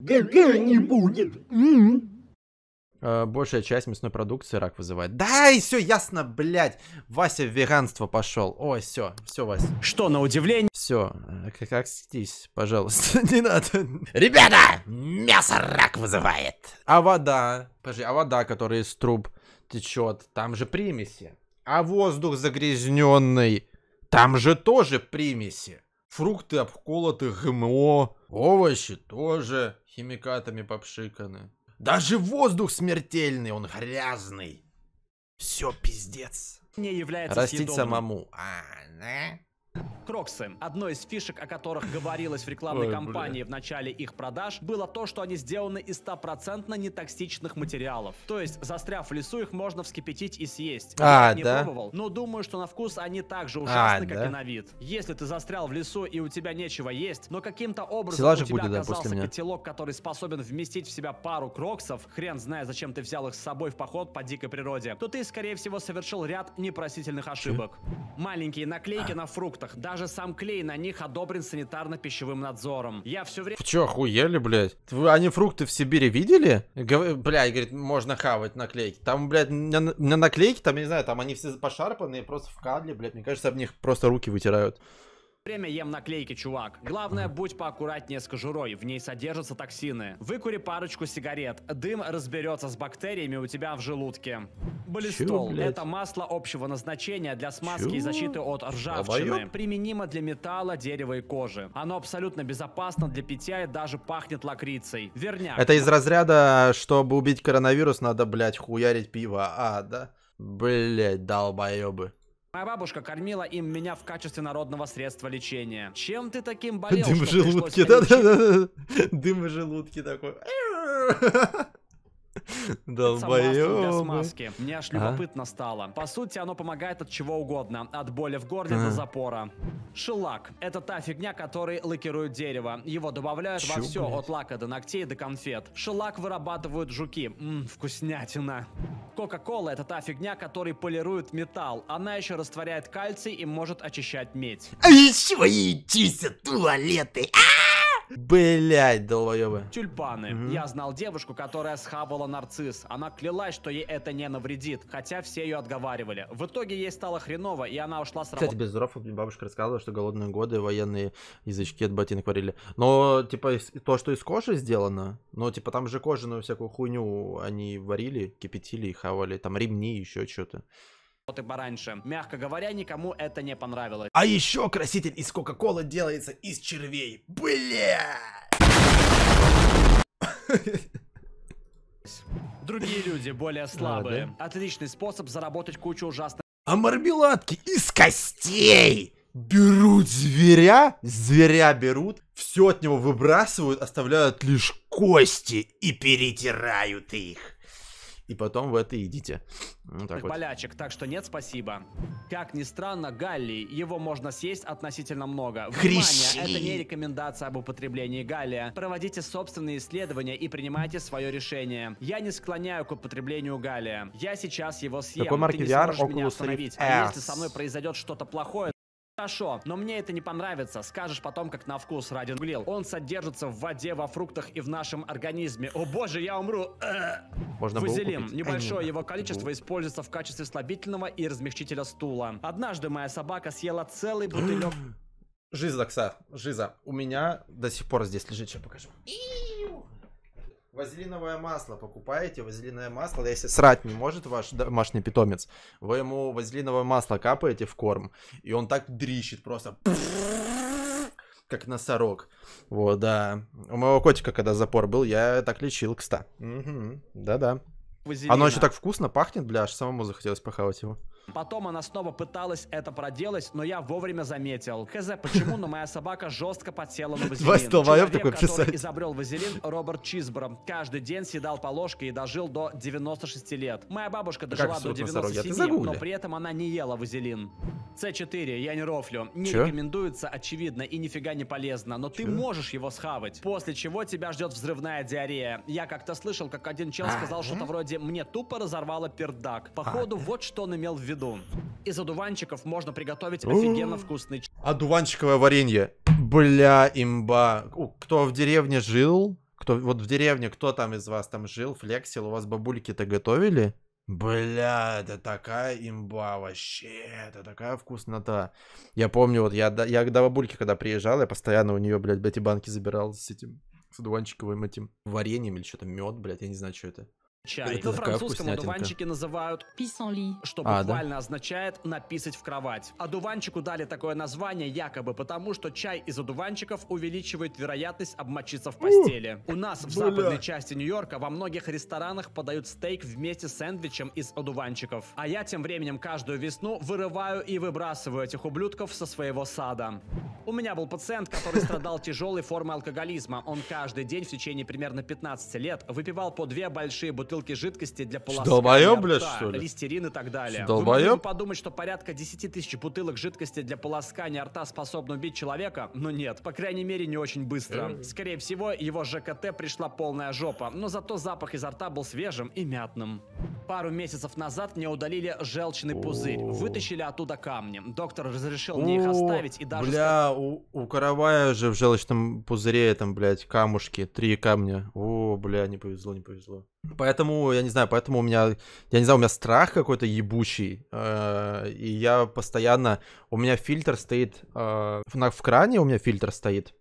ГГ не будет. Э, большая часть мясной продукции рак вызывает. Да, и все ясно, блядь. Вася в веганство пошел. Ой, все, все, Вася. Что на удивление? Все, э, как окстись, пожалуйста, не надо. Ребята, мясо рак вызывает. А вода, подожди, а вода, которая из труб течет, там же примеси. А воздух загрязненный, там же тоже примеси. Фрукты обколоты ГМО. Овощи тоже химикатами попшиканы. Даже воздух смертельный, он грязный. Все пиздец. Не является Растить съедобным. самому. А, да? Кроксы. Одной из фишек, о которых говорилось в рекламной кампании в начале их продаж, было то, что они сделаны из стопроцентно нетоксичных материалов. То есть, застряв в лесу, их можно вскипятить и съесть. А, Я не да? пробовал, но думаю, что на вкус они так же а, ужасны, а, как да? и на вид. Если ты застрял в лесу и у тебя нечего есть, но каким-то образом Силажик у тебя будет, да, оказался да, котелок, который способен вместить в себя пару кроксов, хрен знает, зачем ты взял их с собой в поход по дикой природе, то ты, скорее всего, совершил ряд непростительных ошибок. Маленькие наклейки а. на фруктах продуктах. Даже сам клей на них одобрен санитарно-пищевым надзором. Я все время... Че, охуели, блядь? Вы, они фрукты в Сибири видели? Гов... Блядь, говорит, можно хавать наклейки. Там, блядь, на, на наклейки, там, я не знаю, там они все пошарпанные, просто в кадле, блядь. Мне кажется, об них просто руки вытирают. Время ем наклейки, чувак. Главное, будь поаккуратнее с кожурой, в ней содержатся токсины. Выкури парочку сигарет, дым разберется с бактериями у тебя в желудке. Баллистол. Это масло общего назначения для смазки Чё? и защиты от ржавчины. Обоёб? Применимо для металла, дерева и кожи. Оно абсолютно безопасно для питья и даже пахнет лакрицей. Верняк. Это из разряда, чтобы убить коронавирус, надо, блядь, хуярить пиво. А, да? Блядь, долбоебы. Моя бабушка кормила им меня в качестве народного средства лечения. Чем ты таким болел? Дым в желудке, да-да-да. Дым в желудке такой. Долбоёбы. маски. Мне аж а? любопытно стало. По сути, оно помогает от чего угодно. От боли в горле до а. запора. Шелак. Это та фигня, которой лакируют дерево. Его добавляют во все, от лака до ногтей до конфет. Шелак вырабатывают жуки. Ммм, вкуснятина. Кока-кола это та фигня, которой полирует металл. Она еще растворяет кальций и может очищать медь. А еще и чистят туалеты. А! Блять, долбоебы. Тюльпаны. Угу. Я знал девушку, которая схавала нарцисс. Она клялась, что ей это не навредит, хотя все ее отговаривали. В итоге ей стало хреново, и она ушла с работы. Кстати, без здоров бабушка рассказывала, что голодные годы военные язычки от ботинок варили. Но, типа, то, что из кожи сделано, но типа, там же кожаную всякую хуйню они варили, кипятили и хавали. Там ремни, еще что-то. Вот работы пораньше. Мягко говоря, никому это не понравилось. А еще краситель из Кока-Колы делается из червей. Бля! Другие люди более а, слабые. А, да? Отличный способ заработать кучу ужасных... А мармеладки из костей! Берут зверя, зверя берут, все от него выбрасывают, оставляют лишь кости и перетирают их и потом в это идите. Вот так вот. Болячек, так что нет, спасибо. Как ни странно, галлий, его можно съесть относительно много. Внимание, это не рекомендация об употреблении галлия. Проводите собственные исследования и принимайте свое решение. Я не склоняю к употреблению галлия. Я сейчас его съем. Какой марки VR Oculus Rift А если со мной произойдет что-то плохое, Хорошо, но мне это не понравится. Скажешь потом, как на вкус Радин глил. Он содержится в воде, во фруктах и в нашем организме. О боже, я умру. Можно Вазелин. Небольшое э, его количество используется в качестве слабительного и размягчителя стула. Однажды моя собака съела целый бутылек... Жиза, Кса, Жиза, у меня до сих пор здесь лежит, сейчас покажу. Вазелиновое масло покупаете, вазелиновое масло, если срать не может ваш домашний питомец, вы ему вазелиновое масло капаете в корм, и он так дрищит просто, как носорог. Вот, да. У моего котика, когда запор был, я так лечил, кста. Угу. Да-да. Вазелина. Оно еще так вкусно пахнет, бля, аж самому захотелось похавать его. Потом она снова пыталась это проделать, но я вовремя заметил. Хз, почему, но моя собака жестко подсела на вазелин. Человек, такой который изобрел вазелин, Роберт Чизбором, каждый день съедал по ложке и дожил до 96 лет. Моя бабушка а дожила до 97, но при этом она не ела вазелин. С4, я не рофлю. Не Чё? рекомендуется, очевидно, и нифига не полезно, но Чё? ты можешь его схавать. После чего тебя ждет взрывная диарея. Я как-то слышал, как один чел сказал а, что-то вроде «мне тупо разорвало пердак». Походу, а, вот что он имел в виду виду. Из одуванчиков можно приготовить офигенно вкусный Одуванчиковое варенье. Бля, имба. Кто в деревне жил, кто вот в деревне, кто там из вас там жил, флексил, у вас бабульки-то готовили? Бля, это такая имба вообще, это такая вкуснота. Я помню, вот я, я до бабульки, когда приезжал, я постоянно у нее, блядь, эти банки забирал с этим, с одуванчиковым этим вареньем или что-то, мед, блядь, я не знаю, что это. Чай. Это По-французскому одуванчики называют писанли, что а, буквально да? означает «написать в кровать». Одуванчику дали такое название якобы потому, что чай из одуванчиков увеличивает вероятность обмочиться в постели. У нас в западной части Нью-Йорка во многих ресторанах подают стейк вместе с сэндвичем из одуванчиков. А я тем временем каждую весну вырываю и выбрасываю этих ублюдков со своего сада. У меня был пациент, который страдал тяжелой формой алкоголизма. Он каждый день в течение примерно 15 лет выпивал по две большие бутылки бутылки жидкости для полоскания блядь, что ли? листерин и так далее. Долбоеб? Вы могли подумать, что порядка 10 тысяч бутылок жидкости для полоскания рта способны убить человека, но ну нет, по крайней мере, не очень быстро. Э. Скорее всего, его ЖКТ пришла полная жопа, но зато запах изо рта был свежим и мятным. Пару месяцев назад мне удалили желчный пузырь, вытащили оттуда камни. Доктор разрешил мне их оставить и даже... Бля, у, у каравая же в желчном пузыре там, блядь, камушки, три камня. О, бля, не повезло, не повезло. Поэтому, я не знаю, поэтому у меня, я не знаю, у меня страх какой-то ебучий. Э, и я постоянно, у меня фильтр стоит, э, в, в кране у меня фильтр стоит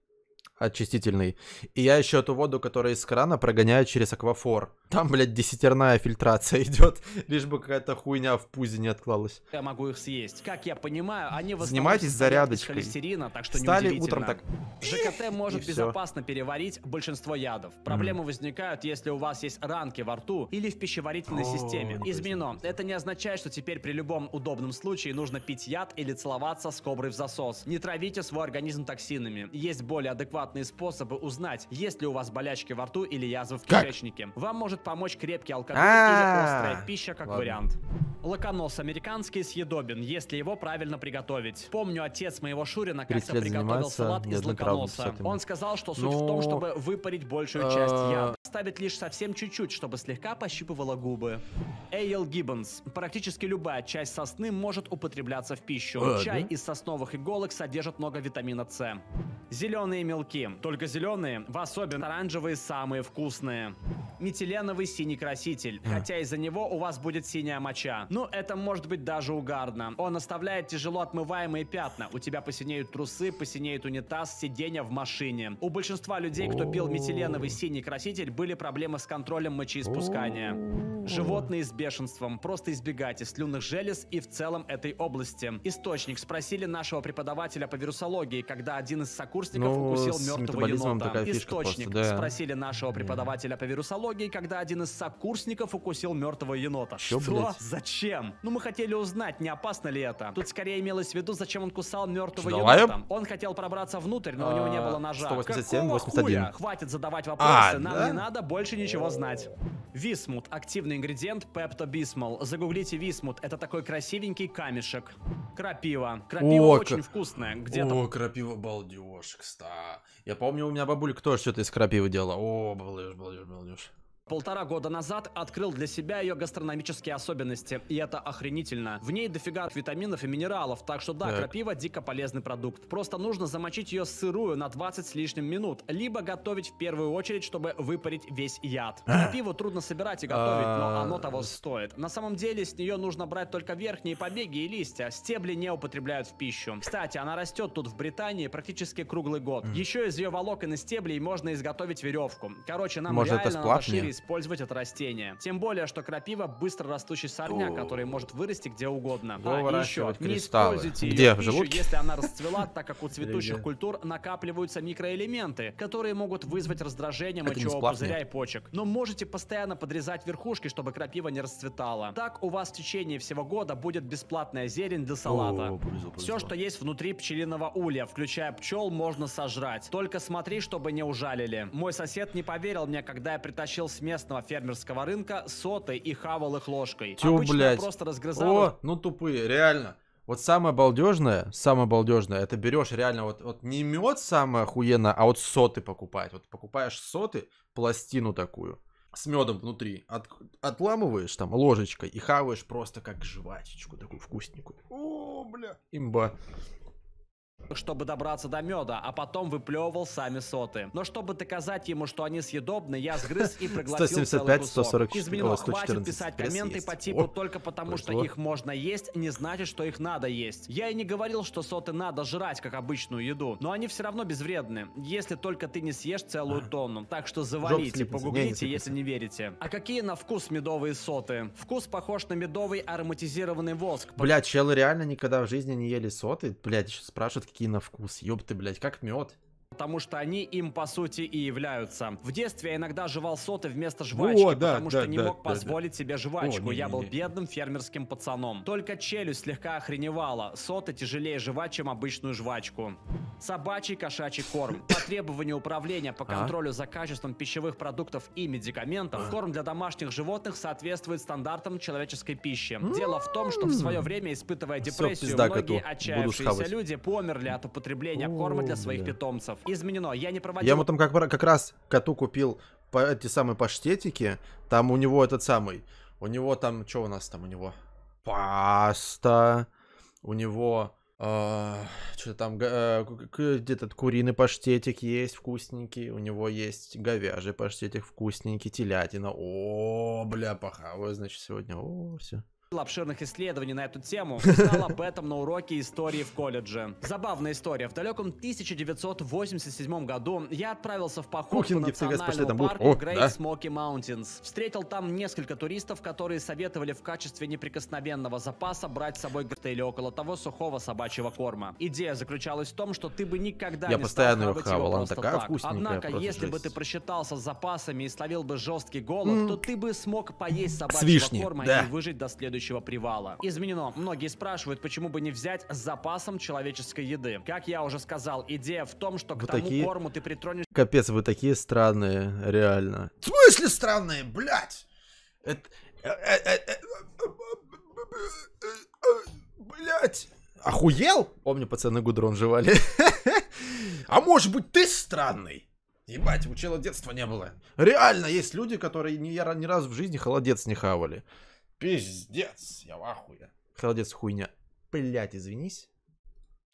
очистительный. И я еще эту воду, которая из крана, прогоняю через аквафор. Там, блядь, десятерная фильтрация идет, лишь бы какая-то хуйня в пузе не отклалась. Я могу их съесть. Как я понимаю, они Занимайтесь зарядочкой. холестерина, так что Стали утром так... ЖКТ может безопасно переварить большинство ядов. Проблемы возникают, если у вас есть ранки во рту или в пищеварительной системе. Изменено. Это не означает, что теперь при любом удобном случае нужно пить яд или целоваться с коброй в засос. Не травите свой организм токсинами. Есть более адекватные способы узнать, есть ли у вас болячки во рту или язвы в кишечнике. Вам может помочь крепкий алкоголь или острая пища, как вариант. Лаконос американский съедобен, если его правильно приготовить. Помню, отец моего Шурина как-то приготовил салат из лаконоса. Он сказал, что суть в том, ну, чтобы выпарить большую часть э, ям. Ставит лишь совсем чуть-чуть, чтобы слегка пощипывало губы. Эйл Гиббонс. Практически любая часть сосны может употребляться в пищу. Чай из сосновых иголок содержит много витамина С. Зеленые мелки. Только зеленые, в особенно оранжевые, самые вкусные метиленовый синий краситель, хотя из-за него у вас будет синяя моча. Ну, это может быть даже угарно. Он оставляет тяжело отмываемые пятна. У тебя посинеют трусы, посинеет унитаз, сиденья в машине. У большинства людей, кто пил метиленовый синий краситель, были проблемы с контролем мочеиспускания. Животные с бешенством, просто избегайте слюнных желез и в целом этой области. Источник спросили нашего преподавателя по вирусологии, когда один из сокурсников ну, укусил мертвого енота. Источник просто, да. спросили нашего преподавателя по вирусологии, когда один из сокурсников укусил мертвого енота. Что? Что? Зачем? Ну мы хотели узнать, не опасно ли это. Тут скорее имелось в виду, зачем он кусал мертвого енота. Он хотел пробраться внутрь, но а, у него не а, было ножа. 187, 81. Хватит задавать а, вопросы, а, нам да? не надо больше ничего знать. Висмут – активный ингредиент пептобисмол. Загуглите висмут. Это такой красивенький камешек. Крапива. Крапива О, очень к... вкусная. Где О, крапива балдеж, кста. Я помню, у меня бабулька тоже что-то из крапивы делала. О, балдеж, балдеж, балдеж. Полтора года назад открыл для себя ее гастрономические особенности, и это охренительно. В ней дофига витаминов и минералов, так что да, так. крапива дико полезный продукт. Просто нужно замочить ее сырую на 20 с лишним минут, либо готовить в первую очередь, чтобы выпарить весь яд. А. Крапиву трудно собирать и готовить, но а. оно того стоит. На самом деле с нее нужно брать только верхние побеги и листья, стебли не употребляют в пищу. Кстати, она растет тут в Британии практически круглый год. Еще из ее волокон и стеблей можно изготовить веревку. Короче, нам Может, реально это надо шире использовать это растение. Тем более, что крапива быстро растущий сорняк, который может вырасти где угодно. а еще, не используйте где? ее пищу, если она расцвела, так как у цветущих культур накапливаются микроэлементы, которые могут вызвать раздражение мочевого пузыря и почек. Но можете постоянно подрезать верхушки, чтобы крапива не расцветала. Так у вас в течение всего года будет бесплатная зелень для салата. Все, что есть внутри пчелиного улья, включая пчел, можно сожрать. Только смотри, чтобы не ужалили. Мой сосед не поверил мне, когда я притащил с местного фермерского рынка сотой и хавал их ложкой. Тю, блядь. просто разгрызал... О, ну тупые, реально. Вот самое балдежное, самое балдежное, это берешь реально вот, вот не мед самое охуенное, а вот соты покупать. Вот покупаешь соты, пластину такую, с медом внутри, от, отламываешь там ложечкой и хаваешь просто как жвачечку такую вкусненькую. О, бля, имба чтобы добраться до меда, а потом выплевывал сами соты. Но чтобы доказать ему, что они съедобны, я сгрыз и проглотил 175, 144, Изменено, хватит писать комменты по типу «только потому, что их можно есть, не значит, что их надо есть». Я и не говорил, что соты надо жрать, как обычную еду, но они все равно безвредны, если только ты не съешь целую тонну. Так что завалите, погуглите, если не верите. А какие на вкус медовые соты? Вкус похож на медовый ароматизированный воск. Бля, челы реально никогда в жизни не ели соты? Блядь, еще спрашивают, такие на вкус, ёб ты, блядь, как мед потому что они им, по сути, и являются. В детстве я иногда жевал соты вместо жвачки, О, да, потому да, что да, не да, мог да, позволить да. себе жвачку. О, не, я был не, бедным фермерским пацаном. Только челюсть слегка охреневала. Соты тяжелее жевать, чем обычную жвачку. Собачий кошачий корм. По требованию управления по а? контролю а? за качеством пищевых продуктов и медикаментов, а? корм для домашних животных соответствует стандартам человеческой пищи. Дело в том, что в свое время, испытывая депрессию, Все, пизда, многие коту. отчаявшиеся люди померли от употребления корма для своих питомцев изменено. Я не проводил... Я ему там как, как раз коту купил по, эти самые паштетики. Там у него этот самый... У него там... Что у нас там у него? Паста. У него... Uh, а, что там, uh, э, где-то куриный паштетик есть вкусненький, у него есть говяжий паштетик вкусненький, телятина. О, бля, похаваю, значит, сегодня. О, все обширных исследований на эту тему, узнал об этом на уроке истории в колледже. Забавная история. В далеком 1987 году я отправился в поход Кухинги, по национальному парку Great да. Smoky Mountains. Встретил там несколько туристов, которые советовали в качестве неприкосновенного запаса брать с собой или около того сухого собачьего корма. Идея заключалась в том, что ты бы никогда я не постоянно стал его хавал, его она такая так. Однако, если жесть. бы ты просчитался с запасами и словил бы жесткий голод, mm. то ты бы смог поесть собачьего корма да. и выжить до следующего следующего привала. Изменено. Многие спрашивают, почему бы не взять с запасом человеческой еды. Как я уже сказал, идея в том, что вы тому такие... корму ты притронешь... Капец, вы такие странные, реально. В смысле странные, блядь? Это... Э, э, э, Блять. Охуел? Помню, пацаны гудрон жевали. А может быть, ты странный? Ебать, у чела детства не было. Реально, есть люди, которые ни, ни разу в жизни холодец не хавали. Пиздец, я в ахуе. Холодец хуйня. Блять, извинись.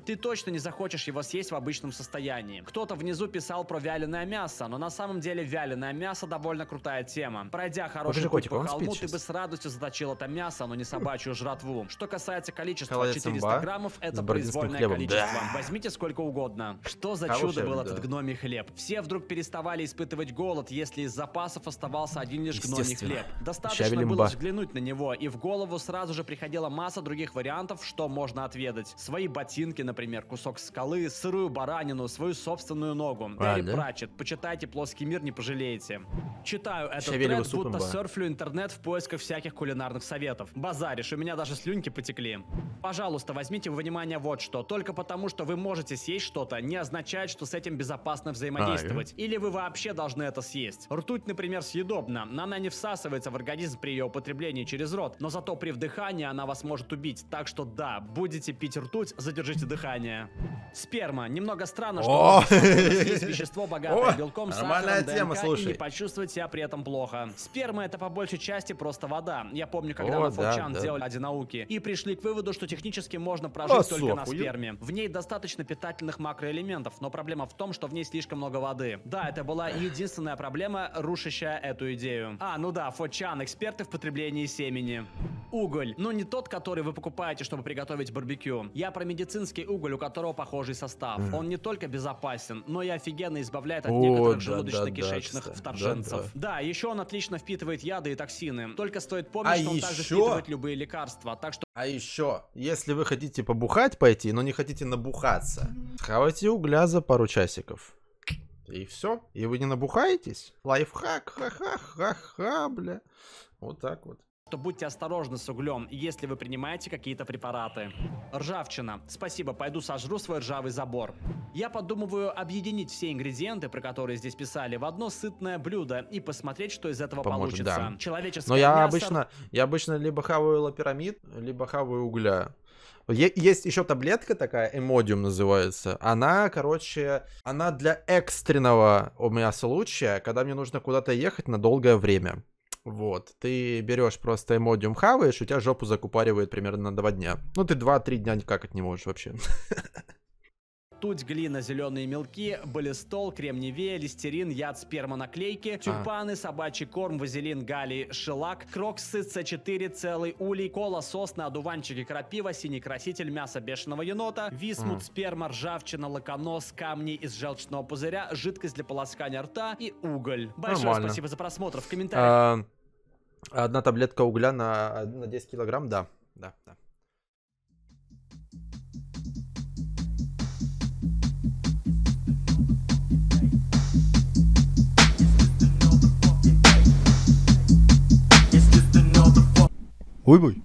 Ты точно не захочешь его съесть в обычном состоянии. Кто-то внизу писал про вяленое мясо, но на самом деле вяленое мясо довольно крутая тема. Пройдя хороший Покажи, путь по холму, ты бы с радостью заточил это мясо, но не собачью жратву. Что касается количества Холодец 400 имба, граммов, это произвольное количество. Да. Возьмите сколько угодно. Что за Хороший, чудо был да. этот гномий хлеб? Все вдруг переставали испытывать голод, если из запасов оставался один лишь гномий хлеб. Достаточно было взглянуть на него, и в голову сразу же приходила масса других вариантов, что можно отведать. Свои ботинки, например, например, кусок скалы, сырую баранину, свою собственную ногу. А, Дэри Терри да? Пратчет. Почитайте «Плоский мир», не пожалеете. Читаю этот Шевели тред, будто ба. серфлю интернет в поисках всяких кулинарных советов. Базаришь, у меня даже слюнки потекли. Пожалуйста, возьмите во внимание вот что. Только потому, что вы можете съесть что-то, не означает, что с этим безопасно взаимодействовать. А, Или вы вообще должны это съесть. Ртуть, например, съедобна. Она не всасывается в организм при ее употреблении через рот, но зато при вдыхании она вас может убить. Так что да, будете пить ртуть, задержите дыхание дыхания. Сперма. Немного странно, что есть вещество богатое белком, сахаром, тема, слушай. и не почувствовать себя при этом плохо. Сперма это по большей части просто вода. Я помню, когда на Фолчан делали ради науки и пришли к выводу, что технически можно прожить только на сперме. В ней достаточно питательных макроэлементов, но проблема в том, что в ней слишком много воды. Да, это была единственная проблема, рушащая эту идею. А, ну да, Фочан, эксперты в потреблении семени. Уголь. Ну не тот, который вы покупаете, чтобы приготовить барбекю. Я про медицинский уголь, у которого похожий состав. Mm. Он не только безопасен, но и офигенно избавляет от О, некоторых да, желудочно-кишечных да, да, вторженцев. Да, да. да, еще он отлично впитывает яды и токсины. Только стоит помнить, а что он также впитывает любые лекарства. Так что... А еще, если вы хотите побухать пойти, но не хотите набухаться, хавайте угля за пару часиков. И все. И вы не набухаетесь. Лайфхак, ха-ха-ха-ха, бля. Вот так вот то будьте осторожны с углем, если вы принимаете какие-то препараты. Ржавчина. Спасибо, пойду сожру свой ржавый забор. Я подумываю объединить все ингредиенты, про которые здесь писали, в одно сытное блюдо и посмотреть, что из этого Поможет, получится. Да. Человеческое Но я мясо... обычно, я обычно либо хаваю лапирамид, либо хаваю угля. Есть еще таблетка такая, эмодиум называется. Она, короче, она для экстренного у меня случая, когда мне нужно куда-то ехать на долгое время. Вот, ты берешь просто эмодиум, хаваешь, у тебя жопу закупаривает примерно на два дня. Ну, ты два-три дня никак от не можешь вообще. ртуть, глина, зеленые мелки, балестол, кремниевее, листерин, яд, сперма, наклейки, а. тюльпаны, собачий корм, вазелин, галлий, шелак, кроксы, С4, целый улей, кола, сосна, одуванчики, крапива, синий краситель, мясо бешеного енота, висмут, а. сперма, ржавчина, лаконос, камни из желчного пузыря, жидкость для полоскания рта и уголь. Большое Нормально. спасибо за просмотр. В комментариях. А, одна таблетка угля на, на 10 килограмм, да. Да, да. Fui, boi.